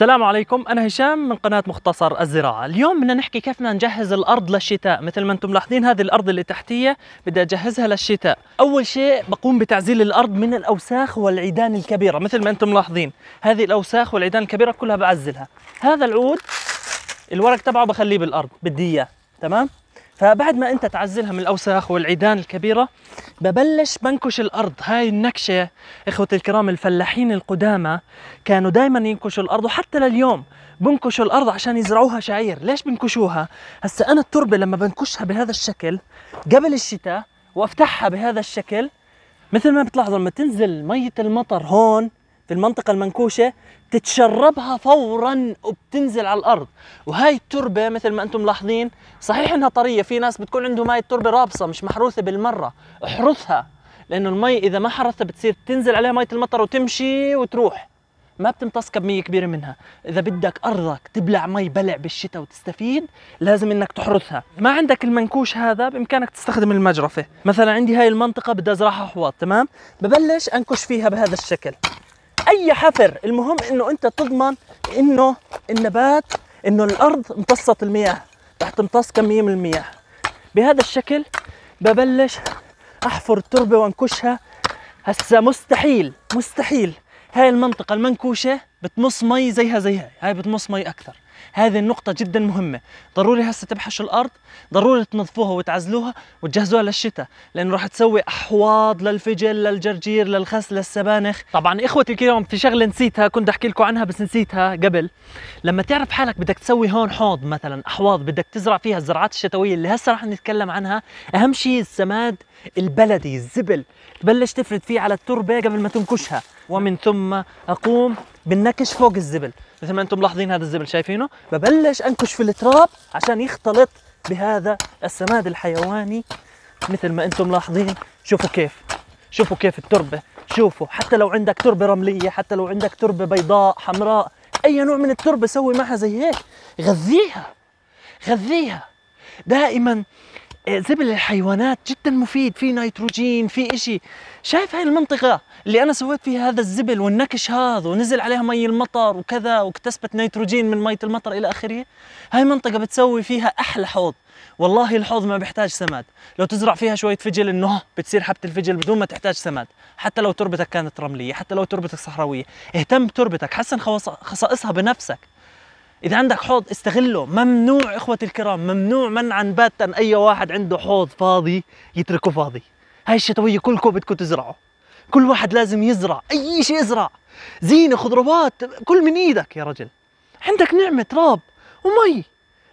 السلام عليكم أنا هشام من قناة مختصر الزراعة اليوم بدنا نحكي كيف بدنا نجهز الأرض للشتاء مثل ما أنتم ملاحظين هذه الأرض اللي تحتية بدي أجهزها للشتاء أول شيء بقوم بتعزيل الأرض من الأوساخ والعيدان الكبيرة مثل ما أنتم ملاحظين هذه الأوساخ والعيدان الكبيرة كلها بعزلها هذا العود الورق تبعه بخليه بالأرض بدي إياه تمام فبعد ما انت تعزلها من الاوساخ والعيدان الكبيره ببلش بنكش الارض هاي النكشه اخوتي الكرام الفلاحين القدامى كانوا دائما ينكشوا الارض وحتى لليوم بنكشوا الارض عشان يزرعوها شعير ليش بنكشوها هسا انا التربه لما بنكشها بهذا الشكل قبل الشتاء وافتحها بهذا الشكل مثل ما بتلاحظوا لما تنزل ميه المطر هون في المنطقة المنكوشة تتشربها فورا وبتنزل على الأرض وهاي التربة مثل ما أنتم ملاحظين صحيح إنها طرية في ناس بتكون عندهم هاي التربة رابصة مش محروثة بالمرة احرثها لأنه المي إذا ما حرثها بتصير تنزل عليها مية المطر وتمشي وتروح ما بتمتص كمية كبيرة منها إذا بدك أرضك تبلع مي بلع بالشتاء وتستفيد لازم إنك تحرثها ما عندك المنكوش هذا بإمكانك تستخدم المجرفة مثلا عندي هاي المنطقة بدي أزرعها حواض تمام ببلش أنكش فيها بهذا الشكل اي حفر المهم انه انت تضمن انه النبات انه الارض امتصت المياه رح تمتص كميه من المياه بهذا الشكل ببلش احفر التربه وانكشها هسا مستحيل مستحيل هاي المنطقه المنكوشه بتمص مي زيها زي هاي هاي بتمص مي اكثر هذه النقطة جدا مهمة ضروري هسه تبحشوا الأرض ضروري تنظفوها وتعزلوها وتجهزوها للشتاء لأنه راح تسوي أحواض للفجل للجرجير للخس للسبانخ طبعا إخوتي الكرام في شغلة نسيتها كنت أحكي لكم عنها بس نسيتها قبل لما تعرف حالك بدك تسوي هون حوض مثلا أحواض بدك تزرع فيها الزراعات الشتوية اللي هسه راح نتكلم عنها أهم شيء السماد البلدي الزبل تبلش تفرد فيه على التربة قبل ما تنكشها ومن ثم أقوم بنكش فوق الزبل مثل ما انتم ملاحظين هذا الزبل شايفينه ببلش انكش في التراب عشان يختلط بهذا السماد الحيواني مثل ما انتم ملاحظين شوفوا كيف شوفوا كيف التربه شوفوا حتى لو عندك تربه رمليه حتى لو عندك تربه بيضاء حمراء اي نوع من التربه سوي معها زي هيك غذيها غذيها دائما زبل الحيوانات جدا مفيد في نيتروجين في إشي شايف هاي المنطقة اللي أنا سويت فيها هذا الزبل والنكش هذا ونزل عليها مي المطر وكذا واكتسبت نيتروجين من مية المطر إلى آخره هاي منطقة بتسوي فيها أحلى حوض والله الحوض ما بيحتاج سماد لو تزرع فيها شوية فجل إنه بتصير حبة الفجل بدون ما تحتاج سماد حتى لو تربتك كانت رملية حتى لو تربتك صحراوية اهتم بتربتك حسن خصائصها بنفسك اذا عندك حوض استغله ممنوع اخوتي الكرام ممنوع منعا باتا اي واحد عنده حوض فاضي يتركه فاضي هاي الشتويه كلكم بدكم تزرعوا كل واحد لازم يزرع اي شيء يزرع زينه خضروات كل من ايدك يا رجل عندك نعمه تراب ومي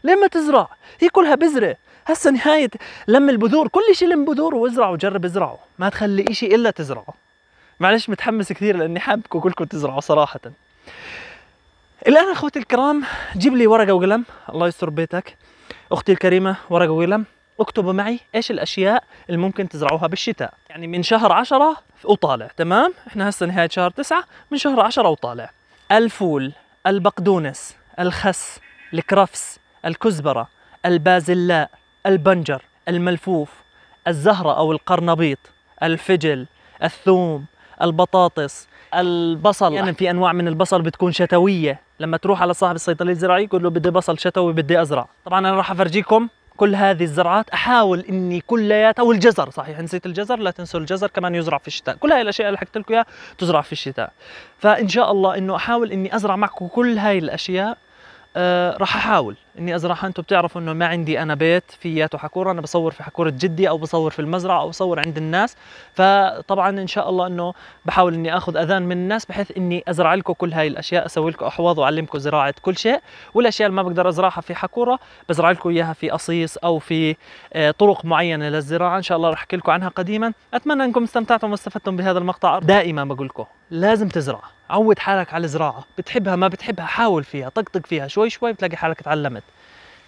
ليه ما تزرع هي كلها بذره هسه نهاية لم البذور كل شيء لم بذور وازرعه وجرب ازرعه ما تخلي شيء إلا تزرعه معلش متحمس كثير لأني حابكم كلكم تزرعوا صراحة الان اخوتي الكرام جيب لي ورقه وقلم الله يستر بيتك اختي الكريمه ورقه وقلم اكتبوا معي ايش الاشياء اللي ممكن تزرعوها بالشتاء يعني من شهر 10 وطالع تمام احنا هسه نهايه شهر 9 من شهر 10 وطالع الفول البقدونس الخس الكرفس الكزبره البازلاء البنجر الملفوف الزهره او القرنبيط الفجل الثوم البطاطس البصل يعني, يعني في انواع من البصل بتكون شتويه لما تروح على صاحب الصيدليه الزراعيه يقول له بدي بصل شتوي بدي ازرع طبعا انا راح افرجيكم كل هذه الزرعات احاول اني كلياتها والجزر صحيح نسيت الجزر لا تنسوا الجزر كمان يزرع في الشتاء كل هاي الاشياء اللي حكيت لكم اياها تزرع في الشتاء فان شاء الله انه احاول اني ازرع معكم كل هاي الاشياء آه، راح احاول اني ازرعها انتم بتعرفوا انه ما عندي انا بيت فياته حكوره انا بصور في حكوره جدي او بصور في المزرعه او بصور عند الناس فطبعا ان شاء الله انه بحاول اني اخذ اذان من الناس بحيث اني ازرع لكم كل هاي الاشياء اسوي لكم احواض واعلمكم زراعه كل شيء والاشياء اللي ما بقدر ازرعها في حكوره بزرع لكم اياها في قصيص او في آه، طرق معينه للزراعه ان شاء الله راح احكي لكم عنها قديما اتمنى انكم استمتعتم واستفدتم بهذا المقطع دائما بقول لكم لازم تزرع عود حالك على الزراعة بتحبها ما بتحبها حاول فيها طقطق فيها شوي شوي بتلاقي حالك تعلمت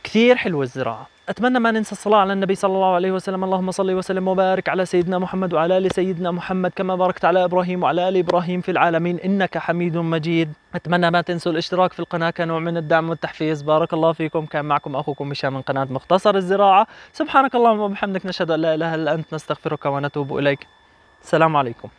كثير حلوة الزراعة أتمنى ما ننسى الصلاة على النبي صلى الله عليه وسلم اللهم صل وسلم وبارك على سيدنا محمد وعلى آل سيدنا محمد كما باركت على إبراهيم وعلى آل إبراهيم في العالمين إنك حميد مجيد أتمنى ما تنسوا الاشتراك في القناة كنوع من الدعم والتحفيز بارك الله فيكم كان معكم أخوكم هشام من قناة مختصر الزراعة سبحانك اللهم وبحمدك نشهد أن لا إله إلا أنت نستغفرك ونتوب إليك السلام عليكم